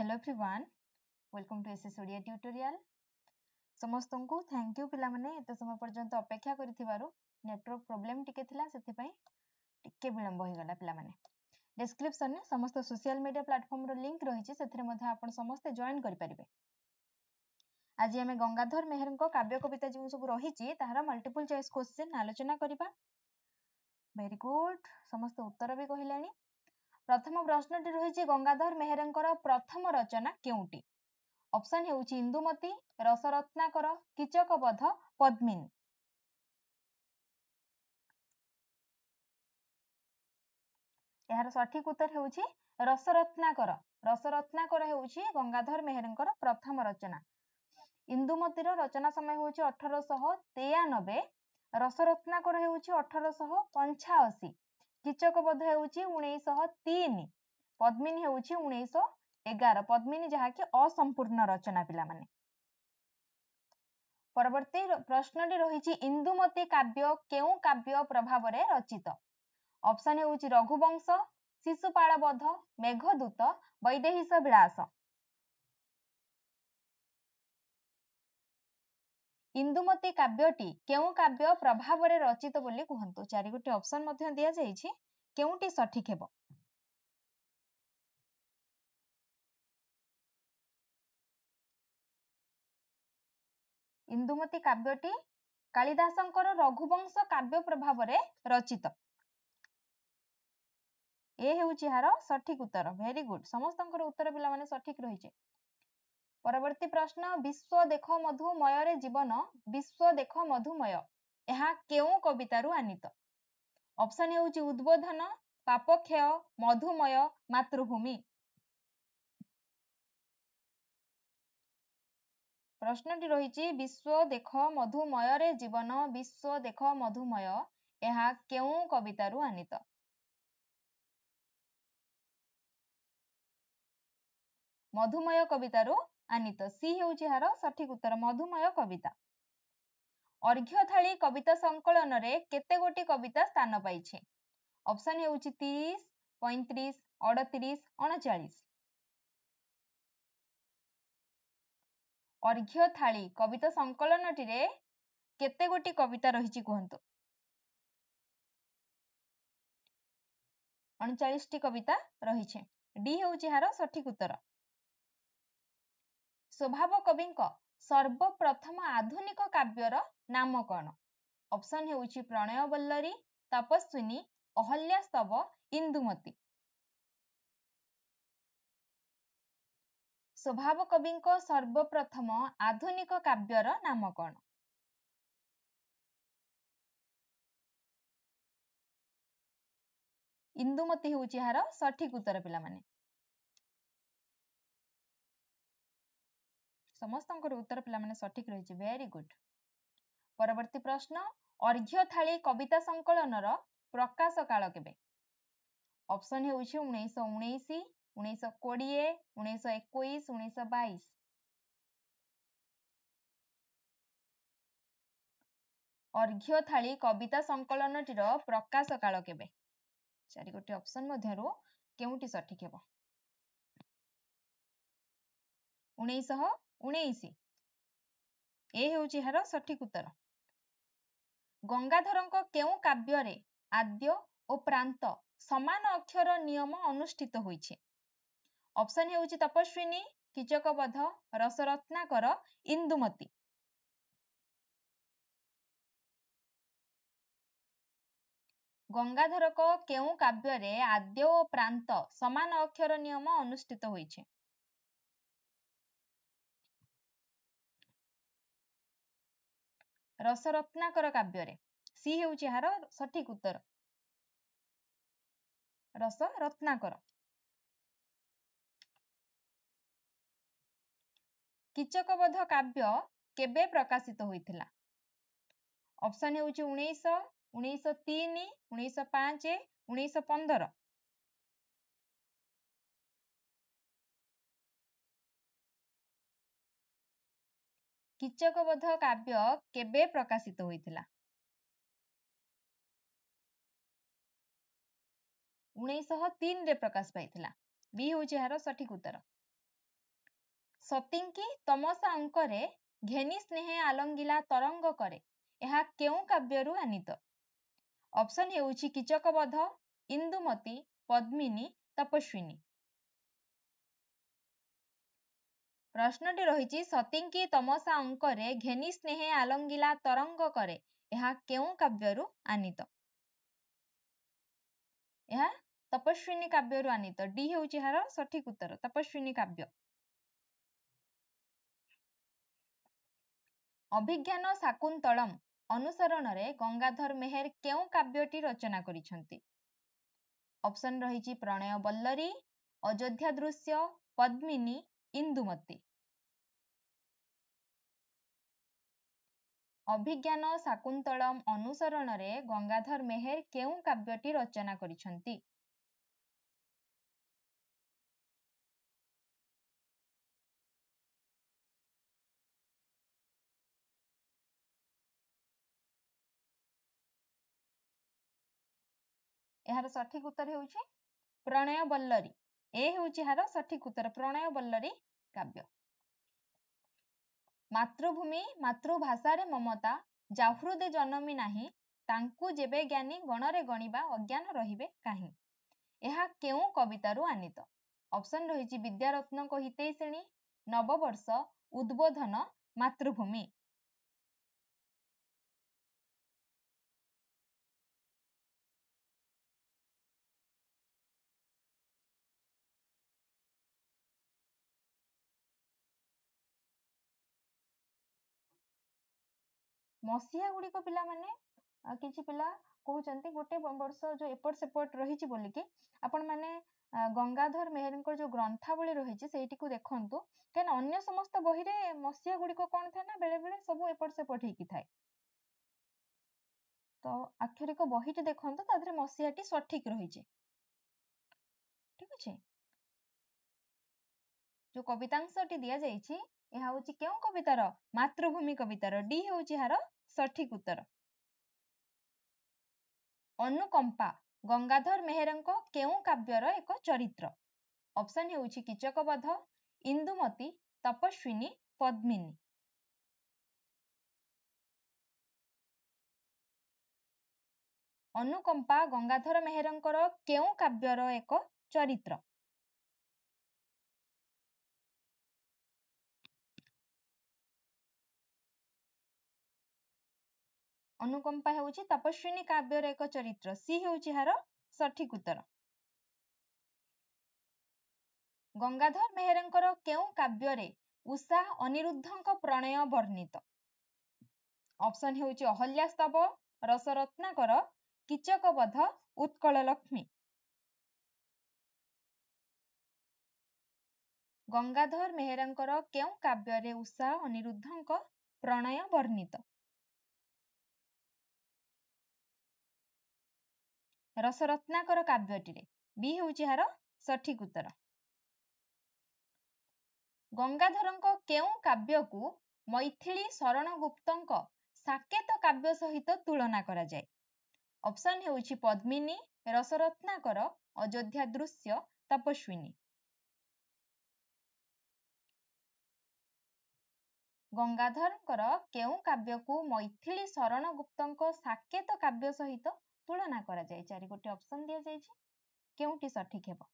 hello everyone welcome to SS Odia tutorial समस्त को thank you पिला माने एते समय पर्यंत अपेक्षा करथिबारु नेटवर्क प्रॉब्लम टिके थिला सेति पई टिके विलंब होइ गला पिला माने डिस्क्रिप्शन ने समस्त सोशल मीडिया प्लेटफार्म रो लिंक रही छि सेथरे मधे आपन समस्त जॉइन करि परिबे आज हमें गंगाधर मेहर को काव्य कविता जो सब रही छि तहार मल्टीपल चॉइस क्वेश्चन आलोचना करबा वेरी गुड समस्त उत्तर भी कहिलानी ପ୍ରଥମ ପ୍ରଶ୍ନଟି ରହିଛି ଗଙ୍ଗାଧର ମେହେରଙ୍କର ପ୍ରଥମ ରଚନା କେଉଁଟି ଅପସନ ହେଉଛି ଇନ୍ଦୁମତୀ ରସରତ୍ନାକର କିଚକ ବଧ ପଦ୍ମିନ ଏହାର ସଠିକ ଉତ୍ତର ହେଉଛି ରସରତ୍ନାକର ରସରତ୍ନାକର ହେଉଛି ଗଙ୍ଗାଧର ମେହେରଙ୍କର ପ୍ରଥମ ରଚନା ଇନ୍ଦୁମତୀର ରଚନା ସମୟ ହେଉଛି ଅଠରଶହ ତେୟାନବେ ରସରତ୍ନାକର ହେଉଛି ଅଠରଶହ ପଞ୍ଚାଅଶୀ କିଚକ ବୋଧ ହେଉଛି ଉଣେଇଶହ ତିନି ପଦ୍ମିନୀ ହେଉଛି ଉଣେଇଶହ ଏଗାର ପଦ୍ମିନୀ ଯାହାକି ଅସମ୍ପୂର୍ଣ୍ଣ ରଚନା ପିଲାମାନେ ପରବର୍ତ୍ତୀ ପ୍ରଶ୍ନଟି ରହିଛି ଇନ୍ଦୁମତୀ କାବ୍ୟ କେଉଁ କାବ୍ୟ ପ୍ରଭାବରେ ରଚିତ ଅପସନ୍ ହେଉଛି ରଘୁବଂଶ ଶିଶୁପାଳବଧ ମେଘଦୂତ ବୈଦେହିଶ ବିଳାସ ଇନ୍ଦୁମତୀ କାବ୍ୟଟି କେଉଁ କାବ୍ୟ ପ୍ରଭାବରେ ରଚିତ ବୋଲି କୁହନ୍ତୁ ଚାରି ଗୋଟି ଅପସନ ମଧ୍ୟ ଦିଆଯାଇଛି କେଉଁଟି ସଠିକ ହେବ ଇନ୍ଦୁମତୀ କାବ୍ୟଟି କାଳିଦାସଙ୍କର ରଘୁବଂଶ କାବ୍ୟ ପ୍ରଭାବରେ ରଚିତ ଏ ହେଉଛି ଏହାର ସଠିକ ଉତ୍ତର ଭେରି ଗୁଡ୍ ସମସ୍ତଙ୍କର ଉତ୍ତର ପିଲାମାନେ ସଠିକ ରହିଛି ପରବର୍ତ୍ତୀ ପ୍ରଶ୍ନ ବିଶ୍ୱ ଦେଖ ମଧୁମୟରେ ଜୀବନ ବିଶ୍ୱ ଦେଖ ମଧୁମୟ ଏହା କେଉଁ କବିତାରୁ ଆନିତ ଅପସନ୍ ହେଉଛି ଉଦ୍ବୋଧନ ପାପକ୍ଷୟ ମଧୁମୟ ମାତୃଭୂମି ପ୍ରଶ୍ନଟି ରହିଛି ବିଶ୍ୱ ଦେଖ ମଧୁମୟରେ ଜୀବନ ବିଶ୍ୱ ଦେଖ ମଧୁମୟ ଏହା କେଉଁ କବିତାରୁ ଆନିତ ମଧୁମୟ କବିତାରୁ ଆନିତ ସି ହଉଛି ଏହାର ସଠିକ ଉତ୍ତର ମଧୁମୟ କବିତା ଅର୍ଘ୍ୟ ଥାଳି କବିତା ସଂକଳନରେ କେତେ ଗୋଟି କବିତା ସ୍ଥାନ ପାଇଛି ଅପସନ୍ ହେଉଛି ତିରିଶ ପଇଁତିରିଶ ଅଡତିରିଶ ଅଣଚାଳିଶ ଅର୍ଘ୍ୟ ଥାଳି କବିତା ସଂକଳନ ସଂକଳନଟିରେ କେତେ ଗୋଟି କବିତା ରହିଛି କୁହନ୍ତୁ ଅଣଚାଳିଶଟି କବିତା ରହିଛି ଡି ହେଉଛି ଏହାର ସଠିକ ଉତ୍ତର ସ୍ୱଭାବ କବିଙ୍କ ସର୍ବପ୍ରଥମ ଆଧୁନିକ କାବ୍ୟର ନାମ କ'ଣ ଅପସନ୍ ହେଉଛି ପ୍ରଣୟ ବଲ୍ଲରୀ ତପସ୍ୱିନୀ ଅହଲ୍ୟାସ୍ତବ ଇନ୍ଦୁମତୀ ସ୍ୱଭାବ କବିଙ୍କ ସର୍ବପ୍ରଥମ ଆଧୁନିକ କାବ୍ୟର ନାମ କ'ଣ ଇନ୍ଦୁମତୀ ହେଉଛି ଏହାର ସଠିକ ଉତ୍ତର ପିଲାମାନେ ସମସ୍ତଙ୍କର ଉତ୍ତର ପିଲାମାନେ ସଠିକ୍ ରହିଛି ଭେରି ଗୁଡ୍ ପରବର୍ତ୍ତୀ ପ୍ରଶ୍ନ ଅର୍ଘ୍ୟଥାଳି କବିତା ସଂକଳନର ପ୍ରକାଶ କାଳ କେବେ ଅପସନ୍ ହେଉଛି ଉଣେଇଶହ ଉଣେଇଶ ଉଣେଇଶ କୋଡ଼ିଏ ଉଣେଇଶ ଏକୋଇଶ ଉଣେଇଶ ବାଇଶ ଅର୍ଘ୍ୟଥାଳି କବିତା ସଂକଳନଟିର ପ୍ରକାଶ କାଳ କେବେ ଚାରି ଗୋଟି ଅପସନ୍ ମଧ୍ୟରୁ କେଉଁଟି ସଠିକ୍ ହେବ ଉଣେଇଶହ ଉଣେଇଶ ଏ ହେଉଛି ଏହାର ସଠିକ ଉତ୍ତର ଗଙ୍ଗାଧରଙ୍କ କେଉଁ କାବ୍ୟରେ ଆଦ୍ୟ ଓ ପ୍ରାନ୍ତ ସମାନ ଅକ୍ଷର ନିୟମ ଅନୁଷ୍ଠିତ ହୋଇଛି ଅପସନ୍ ହେଉଛି ତପସ୍ୱିନୀ କିଚକବଧ ରସରତ୍ନାକର ଇନ୍ଦୁମତୀ ଗଙ୍ଗାଧରଙ୍କ କେଉଁ କାବ୍ୟରେ ଆଦ୍ୟ ଓ ପ୍ରାନ୍ତ ସମାନ ଅକ୍ଷର ନିୟମ ଅନୁଷ୍ଠିତ ହୋଇଛି ରସରତ୍ନାକର କାବ୍ୟରେ ସି ହେଉଛି ଏହାର ସଠିକ ଉତ୍ତର ରସ ରତ୍ନାକର କିଚକବଧ କାବ୍ୟ କେବେ ପ୍ରକାଶିତ ହୋଇଥିଲା ଅପସନ୍ ହେଉଛି ଉଣେଇଶହ ଉଣେଇଶହ ତିନି ଉଣେଇଶହ ପାଞ୍ଚ ଉଣେଇଶହ ପନ୍ଦର କିଚକବଧ କାବ୍ୟ କେବେ ପ୍ରକାଶିତ ହୋଇଥିଲା ଉଣେଇଶହ ତିନିରେ ପ୍ରକାଶ ପାଇଥିଲା ବି ହେଉଛି ଏହାର ସଠିକ ଉତ୍ତର ସତୀଙ୍କି ତମସା ଅଙ୍କରେ ଘେନି ସ୍ନେହେ ଆଲଙ୍ଗିଲା ତରଙ୍ଗ କରେ ଏହା କେଉଁ କାବ୍ୟରୁ ଆନିତ ଅପସନ୍ ହେଉଛି କିଚକବଧ ଇନ୍ଦୁମତୀ ପଦ୍ମିନୀ ତପସ୍ୱିନୀ ପ୍ରଶ୍ନଟି ରହିଛି ସତୀଙ୍କି ତମସା ଅଙ୍କରେ ଘେନି ସ୍ନେହେ ଆଲଙ୍ଗିଲା ତରଙ୍ଗ କରେ ଏହା କେଉଁ କାବ୍ୟରୁ ଆନିତ ଏହା ତପସ୍ୱିନୀ କାବ୍ୟରୁ ଆନିତ ଡି ହେଉଛି ଏହାର ସଠିକ ଉତ୍ତର ତପସ୍ୱିନୀ କାବ୍ୟ ଅଭିଜ୍ଞାନ ଶାକୁନ୍ତଳମ୍ ଅନୁସରଣରେ ଗଙ୍ଗାଧର ମେହେର କେଉଁ କାବ୍ୟଟି ରଚନା କରିଛନ୍ତି ଅପସନ ରହିଛି ପ୍ରଣୟ ବଲ୍ଲରୀ ଅଯୋଧ୍ୟା ଦୃଶ୍ୟ ପଦ୍ମିନୀ ଇନ୍ଦୁମତୀ ଅଭିଜ୍ଞାନ ଶାକୁନ୍ତଳମ୍ ଅନୁସରଣରେ ଗଙ୍ଗାଧର ମେହେର କେଉଁ କାବ୍ୟଟି ରଚନା କରିଛନ୍ତି ଏହାର ସଠିକ ଉତ୍ତର ହେଉଛି ପ୍ରଣୟ ବଲ୍ଲରୀ ଏ ହେଉଛି ଏହାର ସଠିକ ଉତ୍ତର ପ୍ରଣୟ ବଲ୍ଲରୀ କାବ୍ୟ ମାତୃଭୂମି ମାତୃଭାଷାରେ ମମତା ଜାହୃଦେ ଜନମି ନାହିଁ ତାଙ୍କୁ ଯେବେ ଜ୍ଞାନୀ ଗଣରେ ଗଣିବା ଅଜ୍ଞାନ ରହିବେ କାହିଁ ଏହା କେଉଁ କବିତାରୁ ଆନିତ ଅପସନ୍ ରହିଛି ବିଦ୍ୟାରତ୍ନଙ୍କ ହିତେଇ ନବବର୍ଷ ଉଦ୍ବୋଧନ ମାତୃଭୂମି ମସିହା ଗୁଡିକ ପିଲାମାନେ କିଛି ପିଲା କହୁଛନ୍ତି ଗୋଟେ ବର୍ଷ ଯୋଉ ଏପଟ ସେପଟ ରହିଛି ବୋଲିକି ଆପଣ ମାନେ ଗଙ୍ଗାଧର ମେହେରଙ୍କର ଯୋଉ ଗ୍ରନ୍ଥାବଳୀ ରହିଛି ସେଇଟିକୁ ଦେଖନ୍ତୁ କାହିଁକି ନା ଅନ୍ୟ ସମସ୍ତ ବହିରେ ମସିହା ଗୁଡିକ କଣ ଥାଏ ନା ବେଳେ ବେଳେ ସବୁ ଏପଟ ସେପଟ ହେଇକି ଥାଏ ତ ଆକ୍ଷରିକ ବହିଟି ଦେଖନ୍ତୁ ତା ଦେହରେ ମସିହାଟି ସଠିକ ରହିଛି ଠିକ ଅଛି ଯୋଉ କବିତାଂଶଟି ଦିଆଯାଇଛି ଏହା ହଉଛି କେଉଁ କବିତାର ମାତୃଭୂମି କବିତାର ଡି ହଉଛି ଏହାର ସଠିକ୍ ଉତ୍ତର ଅନୁକମ୍ପା ଗଙ୍ଗାଧର ମେହେରଙ୍କ କେଉଁ କାବ୍ୟର ଏକ ଚରିତ୍ର ଅପସନ୍ ହେଉଛି ବଧ ଇନ୍ଦୁମତୀ ତପସ୍ୱିନୀ ପଦ୍ମିନୀ ଅନୁକମ୍ପା ଗଙ୍ଗାଧର ମେହେରଙ୍କର କେଉଁ କାବ୍ୟର ଏକ ଚରିତ୍ର ଅନୁକମ୍ପା ହେଉଛି ତପସ୍ୱିନୀ କାବ୍ୟର ଏକ ଚରିତ୍ର ସି ହେଉଛି ଏହାର ସଠିକ ଉତ୍ତର ଗଙ୍ଗାଧର ମେହେରଙ୍କର କେଉଁ କାବ୍ୟରେ ଉଷା ଅନିରୁଦ୍ଧଙ୍କ ପ୍ରଣୟ ବର୍ଣ୍ଣିତ ଅପସନ ହେଉଛି ଅହଲ୍ୟା ଅହଲ୍ୟାସ୍ତବ ରସରତ୍ନାକର ବଧ ଉତ୍କଳ ଲକ୍ଷ୍ମୀ ଗଙ୍ଗାଧର ମେହେରଙ୍କର କେଉଁ କାବ୍ୟରେ ଉଷା ଅନିରୁଦ୍ଧଙ୍କ ପ୍ରଣୟ ବର୍ଣ୍ଣିତ ରସରତ୍ନାକର କାବ୍ୟଟିରେ ବି ହେଉଛି ଏହାର ସଠିକ ଉତ୍ତର ଗଙ୍ଗାଧରଙ୍କ କେଉଁ କାବ୍ୟକୁ ମୈଥିଳୀ ଶରଣ ଗୁପ୍ତଙ୍କ ସାକେତ କାବ୍ୟ ସହିତ ତୁଳନା କରାଯାଏ ଅପସନ ହେଉଛି ପଦ୍ମିନୀ ରସରତ୍ନାକର ଅଯୋଧ୍ୟା ଦୃଶ୍ୟ ତପସ୍ୱିନୀ ଗଙ୍ଗାଧରଙ୍କର କେଉଁ କାବ୍ୟକୁ ମୈଥିଳୀ ଶରଣ ଗୁପ୍ତଙ୍କ ସାକେତ କାବ୍ୟ ସହିତ ତୁଳନା କରାଯାଏ ଚାରି ଗୋଟି ଅପସନ ଦିଆଯାଇଛି କେଉଁଟି ସଠିକ ହେବ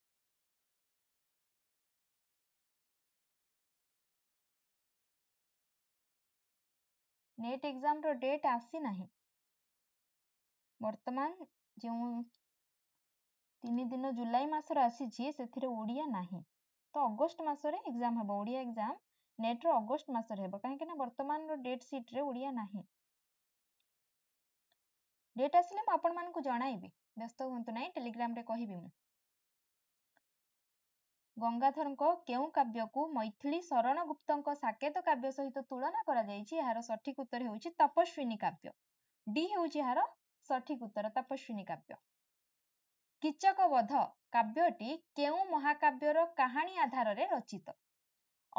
ନେଟ୍ ଏକ୍ସାମର ଡେଟ୍ ଆସିନାହିଁ ବର୍ତ୍ତମାନ ଯେଉଁ ତିନି ଦିନ ଜୁଲାଇ ମାସରେ ଆସିଛି ସେଥିରେ ଓଡ଼ିଆ ନାହିଁ ତ ଅଗଷ୍ଟ ମାସରେ ଏକ୍ଜାମ୍ ହେବ ଓଡ଼ିଆ ଏକ୍ଜାମ୍ ନେଟ୍ର ଅଗଷ୍ଟ ମାସରେ ହେବ କାହିଁକି ନା ବର୍ତ୍ତମାନର ଡେଟ୍ ସିଟ୍ରେ ଓଡ଼ିଆ ନାହିଁ ଡେଟ୍ ଆସିଲେ ମୁଁ ଆପଣମାନଙ୍କୁ ଜଣାଇବି ବ୍ୟସ୍ତ ହୁଅନ୍ତୁ ନାହିଁ ଟେଲିଗ୍ରାମରେ କହିବି ମୁଁ ଗଙ୍ଗାଧରଙ୍କ କେଉଁ କାବ୍ୟକୁ ଶରଣ ଗୁପ୍ତଙ୍କ ସାକେତ କାବ୍ୟ ସହିତ ତୁଳନା କରାଯାଇଛି ଏହାର ସଠିକ ଉତ୍ତର ହେଉଛି ତପସ୍ୱିନୀ କାବ୍ୟ ଡି ହେଉଛି ଏହାର ସଠିକ ଉତ୍ତର ତପସ୍ୱିନୀ କାବ୍ୟ କିଚକ ବଧ କାବ୍ୟଟି କେଉଁ ମହାକାବ୍ୟର କାହାଣୀ ଆଧାରରେ ରଚିତ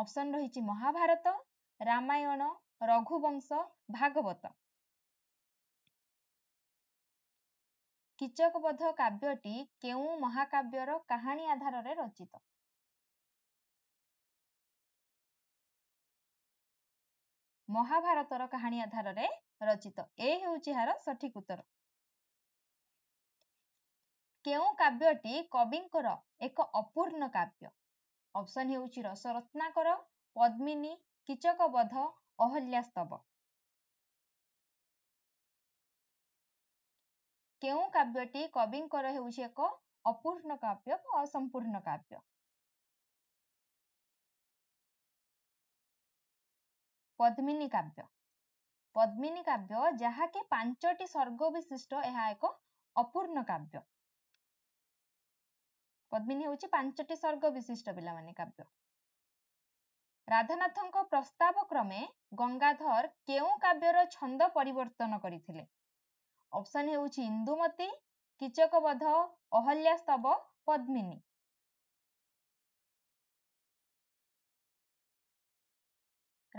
ଅପସନ ରହିଛି ମହାଭାରତ ରାମାୟଣ ରଘୁବଂଶ ଭାଗବତ କିଚକବଧ କାବ୍ୟଟି କେଉଁ ମହାକାବ୍ୟର କାହାଣୀ ଆଧାରରେ ରଚିତ ମହାଭାରତର କାହାଣୀ ଆଧାରରେ ରଚିତ ଏ ହେଉଛି ଏହାର ସଠିକ ଉତ୍ତର କେଉଁ କାବ୍ୟଟି କବିଙ୍କର ଏକ ଅପୂର୍ଣ୍ଣ କାବ୍ୟ ଅପସନ ହେଉଛି ରସରତ୍ନାକର ପଦ୍ମିନୀ କିଚକବଧ ଅହଲ୍ୟାସ୍ତବ କେଉଁ କାବ୍ୟଟି କବିଙ୍କର ହେଉଛି ଏକ ଅପୂର୍ଣ୍ଣ କାବ୍ୟ ବା ଅସମ୍ପୂର୍ଣ୍ଣ କାବ୍ୟ ପଦ୍ମିନୀ କାବ୍ୟ ପଦ୍ମିନୀ କାବ୍ୟ ଯାହାକି ପାଞ୍ଚଟି ସର୍ଗ ବିଶିଷ୍ଟ ଏହା ଏକ ଅପୂର୍ଣ୍ଣ କାବ୍ୟ ପଦ୍ମିନୀ ହେଉଛି ପାଞ୍ଚଟି ସର୍ଗ ବିଶିଷ୍ଟ ପିଲାମାନେ କାବ୍ୟ ରାଧାନାଥଙ୍କ ପ୍ରସ୍ତାବ କ୍ରମେ ଗଙ୍ଗାଧର କେଉଁ କାବ୍ୟର ଛନ୍ଦ ପରିବର୍ତ୍ତନ କରିଥିଲେ ଅପସନ ହେଉଛି ଇନ୍ଦୁମତୀ କିଚକବଧ ଅହଲ୍ୟା ସ୍ତବ ପଦ୍ମିନୀ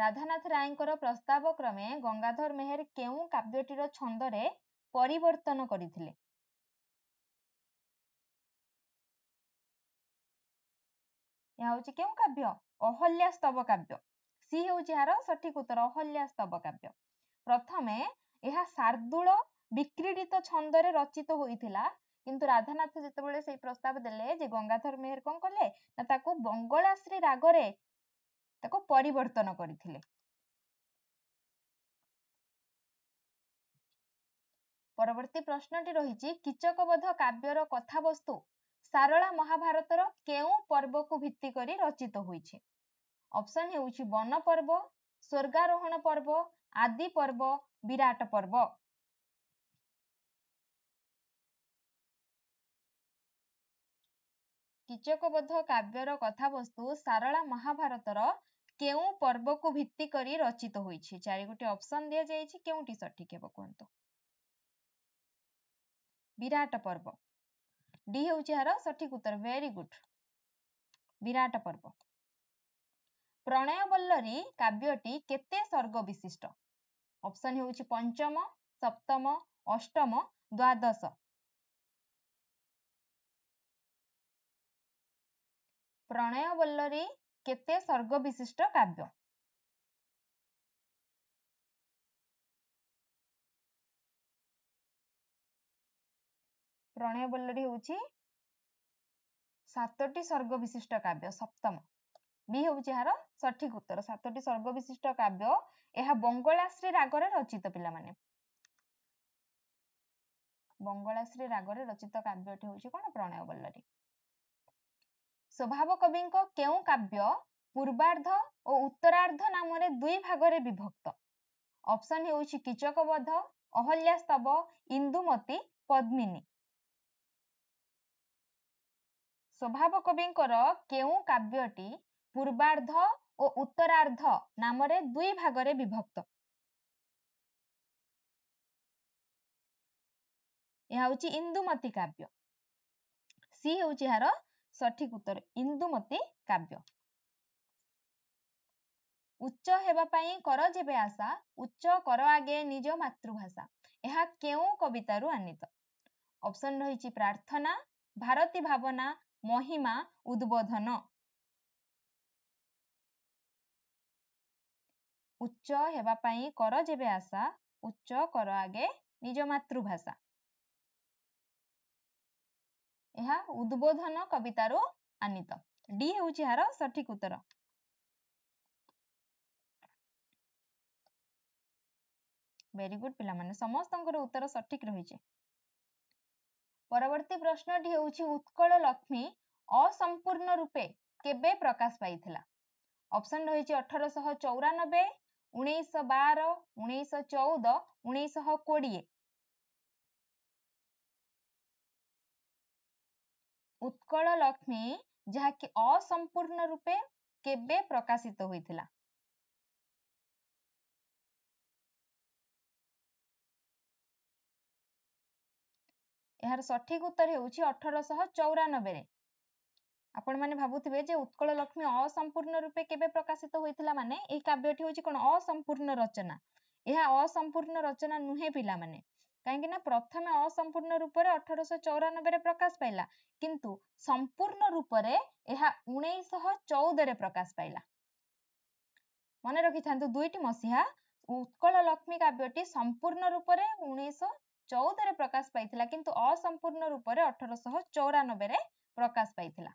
ରାଧାନାଥ ରାୟଙ୍କର ପ୍ରସ୍ତାବ କ୍ରମେ ଗଙ୍ଗାଧର ମେହେର କେଉଁ କାବ୍ୟଟିର ଛନ୍ଦରେ ପରିବର୍ତ୍ତନ କରିଥିଲେ ଏହା ହଉଛି କେଉଁ କାବ୍ୟ ଅହଲ୍ୟା ସ୍ତବ କାବ୍ୟ ସି ହଉଛି ଏହାର ସଠିକ ଉତ୍ତର ଅହଲ୍ୟା ସ୍ତବ କାବ୍ୟ ପ୍ରଥମେ ଏହା ଶାର୍ଦ୍ଦୁଳ ବିକ୍ରିଡିତ ଛନ୍ଦରେ ରଚିତ ହୋଇଥିଲା କିନ୍ତୁ ରାଧାନାଥ ଯେତେବେଳେ ସେଇ ପ୍ରସ୍ତାବ ଦେଲେ ଯେ ଗଙ୍ଗାଧର ମେହେର କଣ କଲେ ନା ତାକୁ ବଙ୍ଗଳାଶ୍ରୀ ରାଗରେ ତାକୁ ପରିବର୍ତ୍ତନ କରିଥିଲେ ପରବର୍ତ୍ତୀ ପ୍ରଶ୍ନଟି ରହିଛି କିଚକ କିଚକବଧ କାବ୍ୟର କଥାବସ୍ତୁ ସାରଳା ମହାଭାରତର କେଉଁ ପର୍ବକୁ ଭିତ୍ତି କରି ରଚିତ ହୋଇଛି ଅପସନ ହେଉଛି ବନ ପର୍ବ ସ୍ୱର୍ଗାରୋହଣ ପର୍ବ ଆଦି ପର୍ବ ବିରାଟ ପର୍ବ କୀଚକବଦ୍ଧ କାବ୍ୟର କଥାବସ୍ତୁ ସାରଳା ମହାଭାରତର କେଉଁ ପର୍ବକୁ ଭିତ୍ତି କରି ରଚିତ ହୋଇଛି ଚାରି ଗୋଟି ଅପସନ ଦିଆଯାଇଛି କେଉଁଟି ସଠିକ ହେବ କୁହନ୍ତୁ ବିରାଟ ପର୍ବ ଡି ହଉଛି ଏହାର ସଠିକ ଉତ୍ତର ଭେରି ଗୁଡ ବିରାଟ ପର୍ବ ପ୍ରଣୟବଲ୍ଲରୀ କାବ୍ୟଟି କେତେ ସର୍ଗ ବିଶିଷ୍ଟ ଅପସନ ହେଉଛି ପଞ୍ଚମ ସପ୍ତମ ଅଷ୍ଟମ ଦ୍ଵାଦଶ ପ୍ରଣୟ ବଲ୍ଲରୀ କେତେ ସ୍ୱର୍ଗ ବିଶିଷ୍ଟ କାବ୍ୟ ପ୍ରଣୟ ବଲ୍ଲରୀ ହେଉଛି ସାତଟି ସ୍ୱର୍ଗ ବିଶିଷ୍ଟ କାବ୍ୟ ସପ୍ତମ ବି ହେଉଛି ଏହାର ସଠିକ ଉତ୍ତର ସାତଟି ସ୍ୱର୍ଗ ବିଶିଷ୍ଟ କାବ୍ୟ ଏହା ବଙ୍ଗଳାଶ୍ରୀ ରାଗରେ ରଚିତ ପିଲାମାନେ ବଙ୍ଗଳାଶ୍ରୀ ରାଗରେ ରଚିତ କାବ୍ୟଟି ହେଉଛି କଣ ପ୍ରଣୟ ବଲ୍ଲରୀ ସ୍ୱଭାବ କବିଙ୍କ କେଉଁ କାବ୍ୟ ପୂର୍ବାର୍ଦ୍ଧ ଓ ଉତ୍ତରାର୍ଦ୍ଧ ନାମରେ ଦୁଇ ଭାଗରେ ବିଭକ୍ତ ଅପସନ୍ ହେଉଛି କିଚକ ବଧ ଅହଲ୍ୟା ସ୍ତବ ଇନ୍ଦୁମତୀ ପଦ୍ମିନୀ ସ୍ୱଭାବ କବିଙ୍କର କେଉଁ କାବ୍ୟଟି ପୂର୍ବାର୍ଦ୍ଧ ଓ ଉତ୍ତରାର୍ଦ୍ଧ ନାମରେ ଦୁଇ ଭାଗରେ ବିଭକ୍ତ ଏହା ହେଉଛି ଇନ୍ଦୁମତୀ କାବ୍ୟ ସି ହେଉଛି ଏହାର ସଠିକ ଉତ୍ତର ଇନ୍ଦୁମତୀ କାବ୍ୟ ଉଚ୍ଚ ହେବା ପାଇଁ କର ଯେବେ ଆଶା ଉଚ୍ଚ କର ଆଗେ ନିଜ ମାତୃଭାଷା ଏହା କେଉଁ କବିତାରୁ ଆନିତ ଅପସନ ରହିଛି ପ୍ରାର୍ଥନା ଭାରତୀ ଭାବନା ମହିମା ଉଦ୍ବୋଧନ ଉଚ୍ଚ ହେବା ପାଇଁ କର ଯେବେ ଆଶା ଉଚ୍ଚ କର ଆଗେ ନିଜ ମାତୃଭାଷା ଏହା ଉଦ୍ବୋଧନ କବିତାରୁ ଆନିତ ଡି ହେଉଛି ଏହାର ସଠିକ ଉତ୍ତର ଭେରି ଗୁଡ୍ ପିଲାମାନେ ସମସ୍ତଙ୍କର ଉତ୍ତର ସଠିକ ରହିଛି ପରବର୍ତ୍ତୀ ପ୍ରଶ୍ନଟି ହେଉଛି ଉତ୍କଳ ଲକ୍ଷ୍ମୀ ଅସମ୍ପୂର୍ଣ୍ଣ ରୂପେ କେବେ ପ୍ରକାଶ ପାଇଥିଲା ଅପସନ ରହିଛି ଅଠରଶହ ଚଉରାନବେ ଉଣେଇଶହ ବାର ଉଣେଇଶହ ଚଉଦ ଉଣେଇଶହ କୋଡ଼ିଏ ଉତ୍କଳ ଲକ୍ଷ୍ମୀ ଯାହାକି ଅସମ୍ପୂର୍ଣ୍ଣ ରୂପେ କେବେ ପ୍ରକାଶିତ ହୋଇଥିଲା ଏହାର ସଠିକ ଉତ୍ତର ହେଉଛି ଅଠରଶହ ଚଉରାନବେରେ ମାନେ ଭାବୁଥିବେ ଯେ ଉତ୍କଳ ଲକ୍ଷ୍ମୀ ଅସମ୍ପୂର୍ଣ୍ଣ ରୂପେ କେବେ ପ୍ରକାଶିତ ହୋଇଥିଲା ମାନେ ଏହି କାବ୍ୟଟି ହେଉଛି କଣ ଅସମ୍ପୂର୍ଣ୍ଣ ରଚନା ଏହା ଅସମ୍ପୂର୍ଣ୍ଣ ରଚନା ନୁହେଁ ପିଲାମାନେ କାହିଁକି ନା ପ୍ରଥମେ ଅସମ୍ପୂର୍ଣ୍ଣ ରୂପରେ ଅଠରଶହ ଚଉରାନବେ ରେ ପ୍ରକାଶ ପାଇଲା କିନ୍ତୁ ସମ୍ପୂର୍ଣ୍ଣ ରୂପରେ ଏହା ଉଣେଇଶହ ଚଉଦରେ ପ୍ରକାଶ ପାଇଲା ମନେ ରଖିଥାନ୍ତୁ ଦୁଇଟି ମସିହା ଉତ୍କଳ ଲକ୍ଷ୍ମୀ କାବ୍ୟଟି ସମ୍ପୂର୍ଣ୍ଣ ରୂପରେ ଉଣେଇଶହ ଚଉଦ ରେ ପ୍ରକାଶ ପାଇଥିଲା କିନ୍ତୁ ଅସମ୍ପୂର୍ଣ୍ଣ ରୂପରେ ଅଠରଶହ ଚଉରାନବେ ରେ ପ୍ରକାଶ ପାଇଥିଲା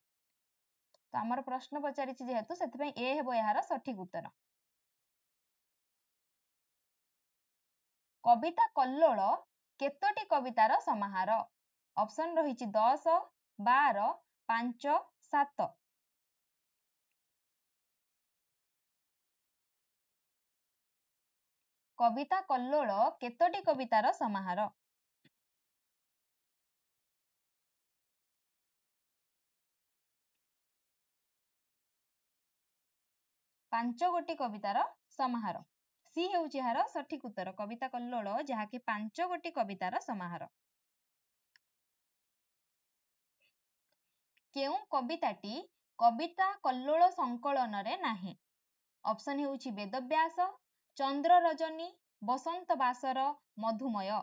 ତ ଆମର ପ୍ରଶ୍ନ ପଚାରିଛି ଯେହେତୁ ସେଥିପାଇଁ ଏ ହେବ ଏହାର ସଠିକ ଉତ୍ତର କବିତା କଲ୍ଲୋଳ କେତୋଟି କବିତାର ସମାହାର ଅପସନ୍ ରହିଛି ଦଶ ବାର ପାଞ୍ଚ ସାତ କବିତା କଲ୍ଲୋଳ କେତୋଟି କବିତାର ସମାହାର ପାଞ୍ଚ ଗୋଟି କବିତାର ସମାହାର ସି ହେଉଛି ଏହାର ସଠିକ ଉତ୍ତର କବିତା କଲ୍ଲୋଳ ଯାହାକି ପାଞ୍ଚ ଗୋଟି କବିତାର ସମାହାର କେଉଁ କବିତାଟି କବିତା କଲ୍ଲୋଳ ସଂକଳନରେ ନାହିଁ ଅପସନ୍ ହେଉଛି ବେଦବ୍ୟାସ ଚନ୍ଦ୍ର ରଜନୀ ବସନ୍ତ ବାସର ମଧୁମୟ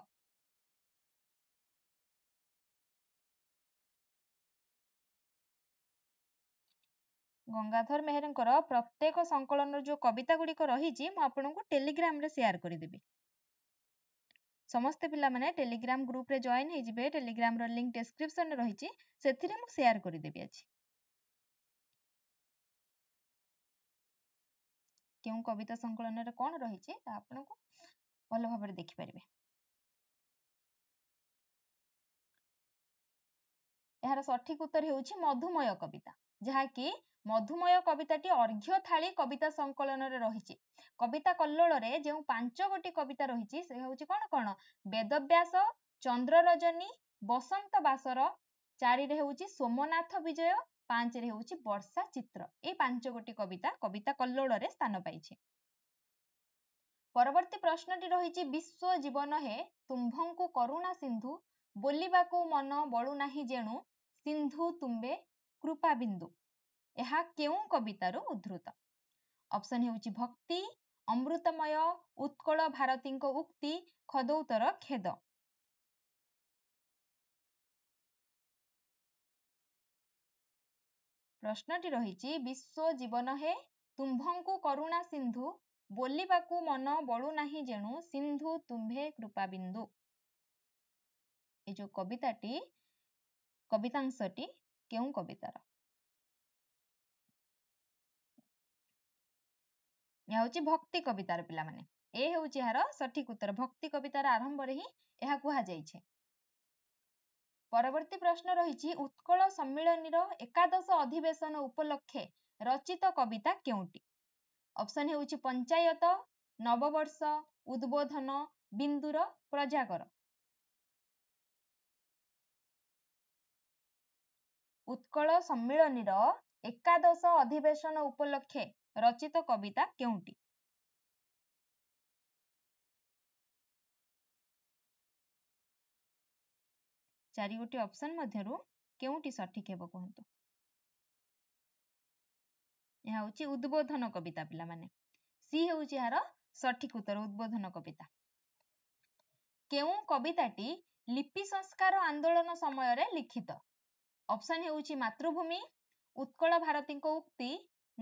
ଗଙ୍ଗାଧର ମେହେରଙ୍କର ପ୍ରତ୍ୟେକ ସଂକଳନର ଯୋଉ କବିତା ଗୁଡ଼ିକ ରହିଛି ମୁଁ ଆପଣଙ୍କୁ ଟେଲିଗ୍ରାମରେ ସେୟାର କରିଦେବି ସମସ୍ତେ ପିଲାମାନେ ଟେଲିଗ୍ରାମ ଗ୍ରୁପରେ ଜଏନ୍ ହେଇଯିବେ ଟେଲିଗ୍ରାମର ଲିଙ୍କ ଡେସ୍କ୍ରିପସନରେ ରହିଛି ସେଥିରେ ମୁଁ ସେୟାର କରିଦେବି ଆଜି କେଉଁ କବିତା ସଂକଳନରେ କ'ଣ ରହିଛି ତା ଆପଣଙ୍କୁ ଭଲ ଭାବରେ ଦେଖିପାରିବେ ଏହାର ସଠିକ ଉତ୍ତର ହେଉଛି ମଧୁମୟ କବିତା ଯାହାକି ମଧୁମୟ କବିତା ଟି ଅର୍ଘ୍ୟ ଥାଳି କବିତା ସଙ୍କଳନରେ ରହିଛି କବିତା କଲ୍ଲୋଳରେ ଯେଉଁ ପାଞ୍ଚ ଗୋଟି କବିତା ରହିଛି ସେ ହଉଛି କ'ଣ କ'ଣ ବେଦବ୍ୟାସ ଚନ୍ଦ୍ରରଜନୀ ବସନ୍ତ ବାସର ଚାରିରେ ହଉଛି ସୋମନାଥ ବିଜୟ ପାଞ୍ଚରେ ହଉଛି ବର୍ଷା ଚିତ୍ର ଏଇ ପାଞ୍ଚ ଗୋଟି କବିତା କବିତା କଲ୍ଲୋଳରେ ସ୍ଥାନ ପାଇଛି ପରବର୍ତ୍ତୀ ପ୍ରଶ୍ନଟି ରହିଛି ବିଶ୍ୱ ଜୀବନ ହେ ତୁମ୍ଭଙ୍କୁ କରୁଣା ସିନ୍ଧୁ ବୋଲିବାକୁ ମନ ବଳୁନାହିଁ ଯେଣୁ ସିନ୍ଧୁ ତୁମ୍ବେ କୃପାବିନ୍ଦୁ ଏହା କେଉଁ କବିତାରୁ ଉଦ୍ଧୃତ ଅପସନ୍ ହେଉଛି ଭକ୍ତି ଅମୃତମୟ ଉତ୍କଳ ଭାରତୀଙ୍କ ଉକ୍ତି ଖଦୌତର ଖେଦ ପ୍ରଶ୍ନଟି ରହିଛି ବିଶ୍ୱ ଜୀବନ ହେ ତୁମ୍ଭଙ୍କୁ କରୁଣା ସିନ୍ଧୁ ବୋଲିବାକୁ ମନ ବଳୁନାହିଁ ଯେଣୁ ସିନ୍ଧୁ ତୁମ୍ଭେ କୃପାବିନ୍ଦୁ ଏ ଯେଉଁ କବିତାଟି କବିତାଂଶଟି କେଉଁ କବିତାର ଏହା ହେଉଛି ଭକ୍ତି କବିତାର ପିଲାମାନେ ଏ ହେଉଛି ଏହାର ସଠିକ ଉତ୍ତର ଭକ୍ତି କବିତାର ଆରମ୍ଭରେ ହିଁ ଏହା କୁହାଯାଇଛି ପରବର୍ତ୍ତୀ ପ୍ରଶ୍ନ ରହିଛି ଉତ୍କଳ ସମ୍ମିଳନୀର ଏକାଦଶ ଅଧିବେଶନ ଉପଲକ୍ଷେ ରଚିତ କବିତା କେଉଁଟି ଅପସନ ହେଉଛି ପଞ୍ଚାୟତ ନବବର୍ଷ ଉଦ୍ବୋଧନ ବିନ୍ଦୁର ପ୍ରଜାକର ଉତ୍କଳ ସମ୍ମିଳନୀର ଏକାଦଶ ଅଧିବେଶନ ଉପଲକ୍ଷେ ରଚିତ କବିତା କେଉଁଟି ଚାରି ଗୋଟି ଅପସନ ମଧ୍ୟରୁ କେଉଁଟି ସଠିକ ହେବ କୁହନ୍ତୁ ଏହା ହଉଛି ଉଦ୍ବୋଧନ କବିତା ପିଲାମାନେ ସି ହଉଛି ଏହାର ସଠିକ ଉତ୍ତର ଉଦ୍ବୋଧନ କବିତା କେଉଁ କବିତାଟି ଲିପି ସଂସ୍କାର ଆନ୍ଦୋଳନ ସମୟରେ ଲିଖିତ ଅପସନ୍ ହେଉଛି ମାତୃଭୂମି ଉତ୍କଳ ଭାରତୀଙ୍କ ଉକ୍ତି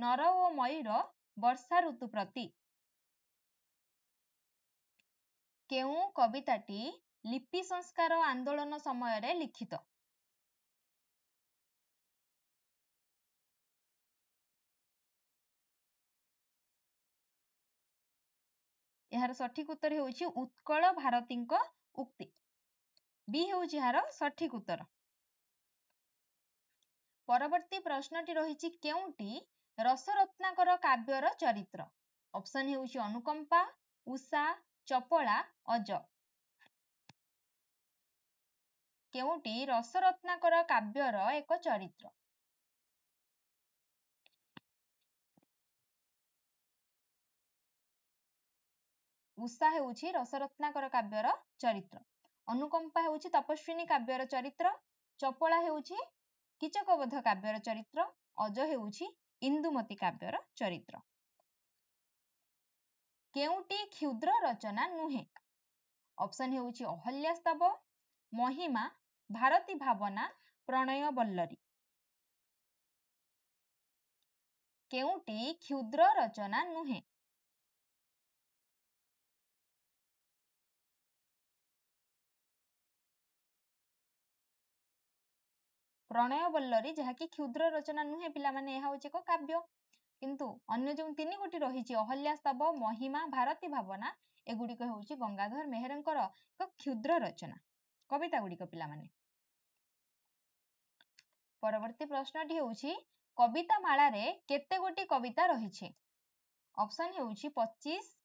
ନର ଓ ମୟୂର ବର୍ଷା ଋତୁ ପ୍ରତି କେଉଁ କବିତାଟି ଲିପି ସଂସ୍କାର ଆନ୍ଦୋଳନ ସମୟରେ ଲିଖିତ ଏହାର ସଠିକ ଉତ୍ତର ହେଉଛି ଉତ୍କଳ ଭାରତୀଙ୍କ ଉକ୍ତି ବି ହେଉଛି ଏହାର ସଠିକ ଉତ୍ତର ପରବର୍ତ୍ତୀ ପ୍ରଶ୍ନଟି ରହିଛି କେଉଁଟି ରସରତ୍ନାକର କାବ୍ୟର ଚରିତ୍ର ଅପସନ୍ ହେଉଛି ଅନୁକମ୍ପା ଉଷା ଚପଳା ଅଜ କେଉଁଟି ରସରତ୍ନାକର କାବ୍ୟର ଏକ ଚରିତ୍ର ଉଷା ହେଉଛି ରସରତ୍ନାକର କାବ୍ୟର ଚରିତ୍ର ଅନୁକମ୍ପା ହେଉଛି ତପସ୍ୱିନୀ କାବ୍ୟର ଚରିତ୍ର ଚପଳା ହେଉଛି କିଚକବଧ କାବ୍ୟର ଚରିତ୍ର ଅଜ ହେଉଛି ଇନ୍ଦୁମତୀ କାବ୍ୟର ଚରିତ୍ର କେଉଁଟି କ୍ଷୁଦ୍ର ରଚନା ନୁହେଁ ଅପସନ ହେଉଛି ଅହଲ୍ୟା ସ୍ତବ ମହିମା ଭାରତୀ ଭାବନା ପ୍ରଣୟ ବଲ୍ଲରୀ କେଉଁଟି କ୍ଷୁଦ୍ର ରଚନା ନୁହେଁ ପ୍ରଣୟ ବଲ୍ଲରୀ ଯାହାକି କ୍ଷୁଦ୍ର ରଚନା ନୁହେଁ ପିଲାମାନେ ଏହା ହେଉଛି ଏକ କାବ୍ୟ କିନ୍ତୁ ଅନ୍ୟ ଯେଉଁ ତିନିଗୋଟି ରହିଛି ଅହଲ୍ୟା ସ୍ତବ ମହିମା ଭାରତୀ ଭାବନା ଏଗୁଡ଼ିକ ହେଉଛି ଗଙ୍ଗାଧର ମେହେରଙ୍କର ଏକ କ୍ଷୁଦ୍ର ରଚନା କବିତା ଗୁଡ଼ିକ ପିଲାମାନେ ପରବର୍ତ୍ତୀ ପ୍ରଶ୍ନଟି ହେଉଛି କବିତା ମାଳାରେ କେତେ ଗୋଟି କବିତା ରହିଛି ଅପସନ ହେଉଛି ପଚିଶ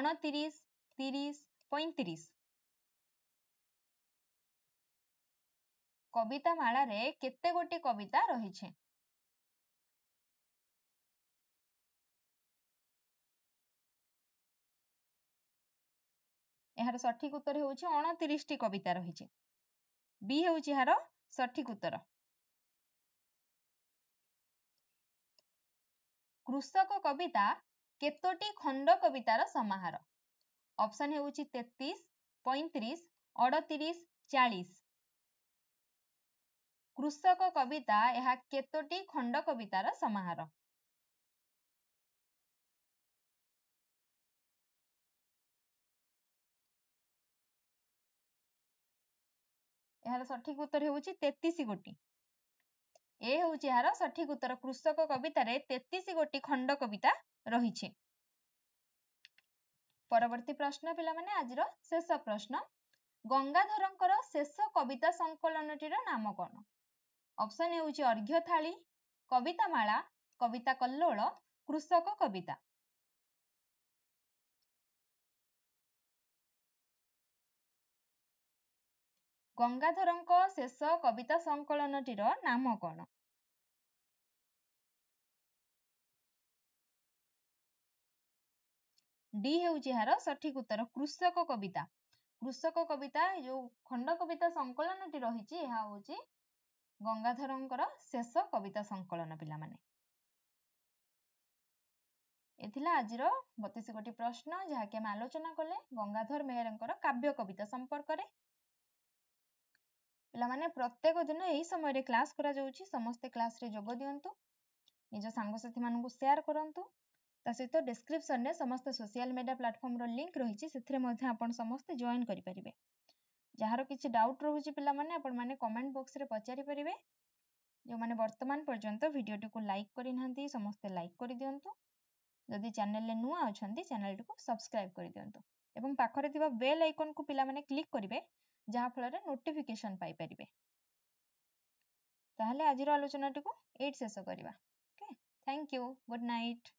ଅଣତିରିଶ ତିରିଶ ପଇଁତିରିଶ କବିତା ମାଳାରେ କେତେ ଗୋଟି କବିତା ରହିଛି ଏହାର ସଠିକ ଉତ୍ତର ହେଉଛି ଅଣତିରିଶଟି କବିତା ରହିଛି ବି ହେଉଛି ଏହାର ସଠିକ ଉତ୍ତର କୃଷକ କବିତା କେତୋଟି ଖଣ୍ଡ କବିତାର ସମାହାର ଅପସନ୍ ହେଉଛି ତେତିଶ ପଇଁତିରିଶ ଅଡ଼ତିରିଶ ଚାଳିଶ କୃଷକ କବିତା ଏହା କେତୋଟି ଖଣ୍ଡ କବିତାର ସମାହାର ଏହାର ସଠିକ ଉତ୍ତର ହେଉଛି ତେତିଶ ଗୋଟି ଏ ହଉଛି ଏହାର ସଠିକ ଉତ୍ତର କୃଷକ କବିତାରେ ତେତିଶ ଗୋଟି ଖଣ୍ଡ କବିତା ରହିଛି ପରବର୍ତ୍ତୀ ପ୍ରଶ୍ନ ପିଲାମାନେ ଆଜିର ଶେଷ ପ୍ରଶ୍ନ ଗଙ୍ଗାଧରଙ୍କର ଶେଷ କବିତା ସଂକଳନ ଟିର ନାମ କ'ଣ ଅପସନ୍ ହେଉଛି ଅର୍ଘ୍ୟଥାଳି କବିତା ମାଳା କବିତା କଲ୍ଲୋଳ କୃଷକ କବିତା ଗଙ୍ଗାଧରଙ୍କ ଶେଷ କବିତା ସଂକଳନଟିର ନାମ କ'ଣ ଡି ହେଉଛି ଏହାର ସଠିକ ଉତ୍ତର କୃଷକ କବିତା କୃଷକ କବିତା ଯୋଉ ଖଣ୍ଡ କବିତା ସଂକଳନଟି ରହିଛି ଏହା ହଉଛି ଗଙ୍ଗାଧରଙ୍କର ଶେଷ କବିତା ସଂକଳନ ପିଲାମାନେ ଏ ଥିଲା ଆଜିର ବତିଶ ଗୋଟି ପ୍ରଶ୍ନ ଯାହାକି ଆମେ ଆଲୋଚନା କଲେ ଗଙ୍ଗାଧର ମେହେରଙ୍କର କାବ୍ୟ କବିତା ସମ୍ପର୍କରେ ପିଲାମାନେ ପ୍ରତ୍ୟେକ ଦିନ ଏହି ସମୟରେ କ୍ଲାସ କରାଯାଉଛି ସମସ୍ତେ କ୍ଲାସରେ ଯୋଗ ଦିଅନ୍ତୁ ନିଜ ସାଙ୍ଗସାଥି ମାନଙ୍କୁ ସେୟାର କରନ୍ତୁ ତା ସହିତ ଡେସ୍କ୍ରିପସନରେ ସମସ୍ତ ସୋସିଆଲ ମିଡ଼ିଆ ପ୍ଲାଟଫର୍ମର ଲିଙ୍କ ରହିଛି ସେଥିରେ ମଧ୍ୟ ଆପଣ ସମସ୍ତେ ଜଏନ୍ କରିପାରିବେ ଯାହାର କିଛି ଡାଉଟ୍ ରହୁଛି ପିଲାମାନେ ଆପଣମାନେ କମେଣ୍ଟ ବକ୍ସରେ ପଚାରି ପାରିବେ ଯେଉଁମାନେ ବର୍ତ୍ତମାନ ପର୍ଯ୍ୟନ୍ତ ଭିଡ଼ିଓଟିକୁ ଲାଇକ୍ କରିନାହାନ୍ତି ସମସ୍ତେ ଲାଇକ୍ କରିଦିଅନ୍ତୁ ଯଦି ଚ୍ୟାନେଲରେ ନୂଆ ଅଛନ୍ତି ଚ୍ୟାନେଲଟିକୁ ସବସ୍କ୍ରାଇବ୍ କରିଦିଅନ୍ତୁ ଏବଂ ପାଖରେ ଥିବା ବେଲ୍ ଆଇକନ୍କୁ ପିଲାମାନେ କ୍ଲିକ୍ କରିବେ ଯାହାଫଳରେ ନୋଟିଫିକେସନ୍ ପାଇପାରିବେ ତାହେଲେ ଆଜିର ଆଲୋଚନାଟିକୁ ଏଇଠି ଶେଷ କରିବା okay thank you good night